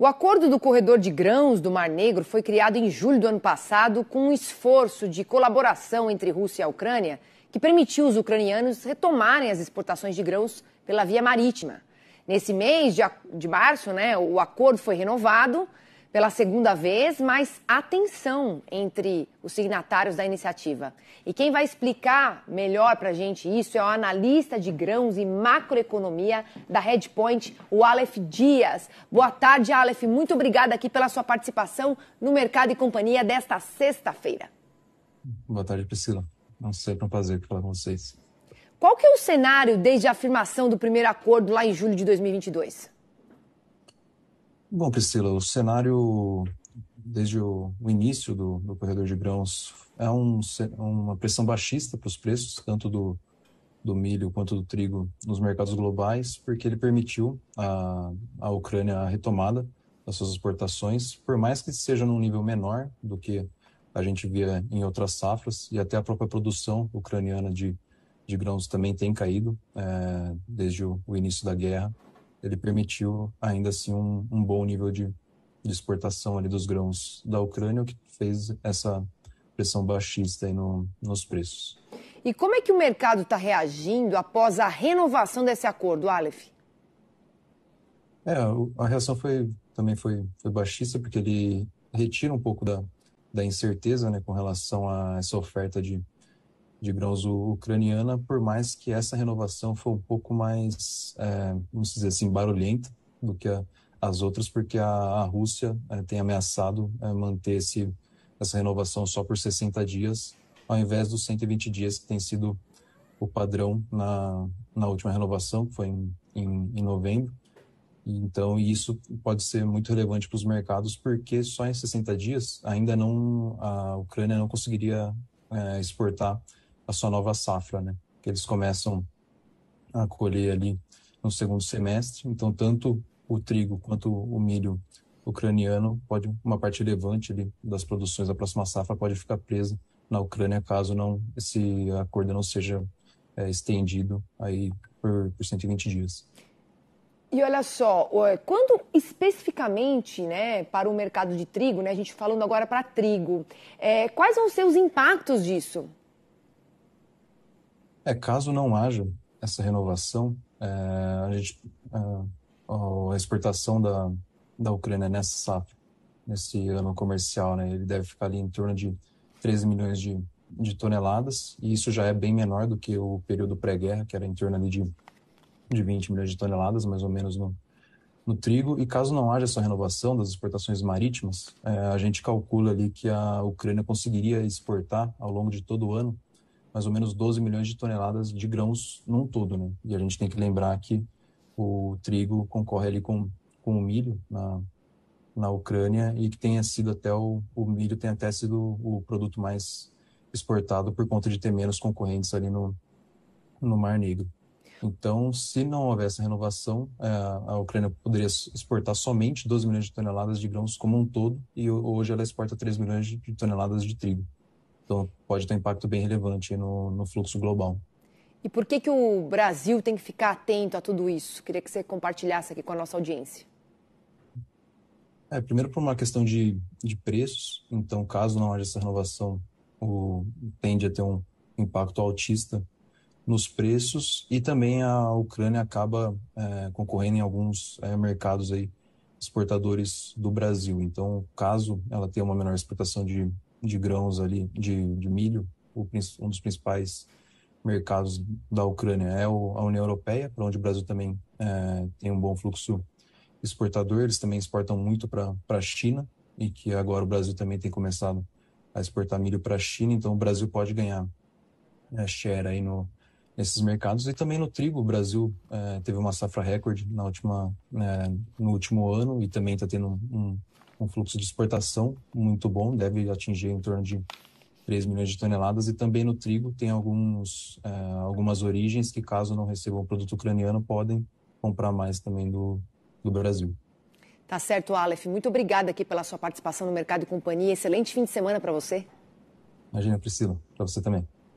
O acordo do corredor de grãos do Mar Negro foi criado em julho do ano passado com um esforço de colaboração entre Rússia e Ucrânia que permitiu os ucranianos retomarem as exportações de grãos pela via marítima. Nesse mês de, de março, né, o acordo foi renovado pela segunda vez, mas há tensão entre os signatários da iniciativa. E quem vai explicar melhor para a gente isso é o analista de grãos e macroeconomia da Redpoint, o Aleph Dias. Boa tarde, Aleph. Muito obrigada aqui pela sua participação no Mercado e Companhia desta sexta-feira. Boa tarde, Priscila. Não sei, é um prazer falar com vocês. Qual que é o cenário desde a afirmação do primeiro acordo lá em julho de 2022? Bom, Priscila, o cenário desde o, o início do, do, corredor de grãos é um, uma pressão baixista para os preços, tanto do, do milho quanto do trigo nos mercados globais, porque ele permitiu a, a Ucrânia a retomada das suas exportações, por mais que seja num nível menor do que a gente via em outras safras, e até a própria produção ucraniana de, de grãos também tem caído é, desde o, o início da guerra ele permitiu ainda assim um, um bom nível de, de, exportação ali dos grãos da Ucrânia, o que fez essa pressão baixista aí no, nos preços. E como é que o mercado está reagindo após a renovação desse acordo, Aleph? É, a reação foi também foi, foi baixista, porque ele retira um pouco da, da incerteza né, com relação a essa oferta de, de grãos ucraniana, por mais que essa renovação foi um pouco mais, é, vamos dizer assim, barulhenta do que a, as outras, porque a, a Rússia é, tem ameaçado é, manter esse, essa renovação só por 60 dias, ao invés dos 120 dias que tem sido o padrão na, na última renovação, que foi em, em, em novembro. Então, isso pode ser muito relevante para os mercados, porque só em 60 dias ainda não a Ucrânia não conseguiria é, exportar a sua nova safra, né? Que eles começam a colher ali no segundo semestre. Então, tanto o trigo quanto o milho ucraniano pode uma parte relevante ali das produções da próxima safra pode ficar presa na Ucrânia caso não esse acordo não seja é, estendido aí por, por 120 dias. E olha só, quando especificamente né, para o mercado de trigo, né, a gente falando agora para trigo, é, quais vão ser os impactos disso? É, caso não haja essa renovação, é, a, gente, é, a exportação da, da Ucrânia nessa safra, nesse ano comercial, né, ele deve ficar ali em torno de 13 milhões de, de toneladas, e isso já é bem menor do que o período pré-guerra, que era em torno ali de, de 20 milhões de toneladas, mais ou menos, no, no trigo. E caso não haja essa renovação das exportações marítimas, é, a gente calcula ali que a Ucrânia conseguiria exportar ao longo de todo o ano mais ou menos 12 milhões de toneladas de grãos num todo. Né? E a gente tem que lembrar que o trigo concorre ali com, com o milho na, na Ucrânia e que tenha sido até o, o milho tem até sido o produto mais exportado por conta de ter menos concorrentes ali no, no Mar Negro. Então, se não houvesse renovação, é, a Ucrânia poderia exportar somente 12 milhões de toneladas de grãos como um todo, e hoje ela exporta 3 milhões de toneladas de trigo. Então, pode ter um impacto bem relevante no, no fluxo global. E por que, que o Brasil tem que ficar atento a tudo isso? Queria que você compartilhasse aqui com a nossa audiência. É, primeiro, por uma questão de, de preços. Então, caso não haja essa renovação, o, tende a ter um impacto altista nos preços. E também a Ucrânia acaba é, concorrendo em alguns é, mercados aí, exportadores do Brasil. Então, caso ela tenha uma menor exportação de de grãos ali, de, de milho, o, um dos principais mercados da Ucrânia é o, a União Europeia, para onde o Brasil também é, tem um bom fluxo exportador. Eles também exportam muito para a China e que agora o Brasil também tem começado a exportar milho para a China. Então o Brasil pode ganhar é, share aí no, nesses mercados e também no trigo o Brasil é, teve uma safra recorde na última é, no último ano e também está tendo um, um fluxo de exportação muito bom, deve atingir em torno de 3 milhões de toneladas, e também no trigo tem alguns, é, algumas origens que, caso não recebam produto ucraniano, podem comprar mais também do, do Brasil. Tá certo, Aleph. Muito obrigada aqui pela sua participação no Mercado e Companhia. Excelente fim de semana para você. Imagina, Priscila, para você também.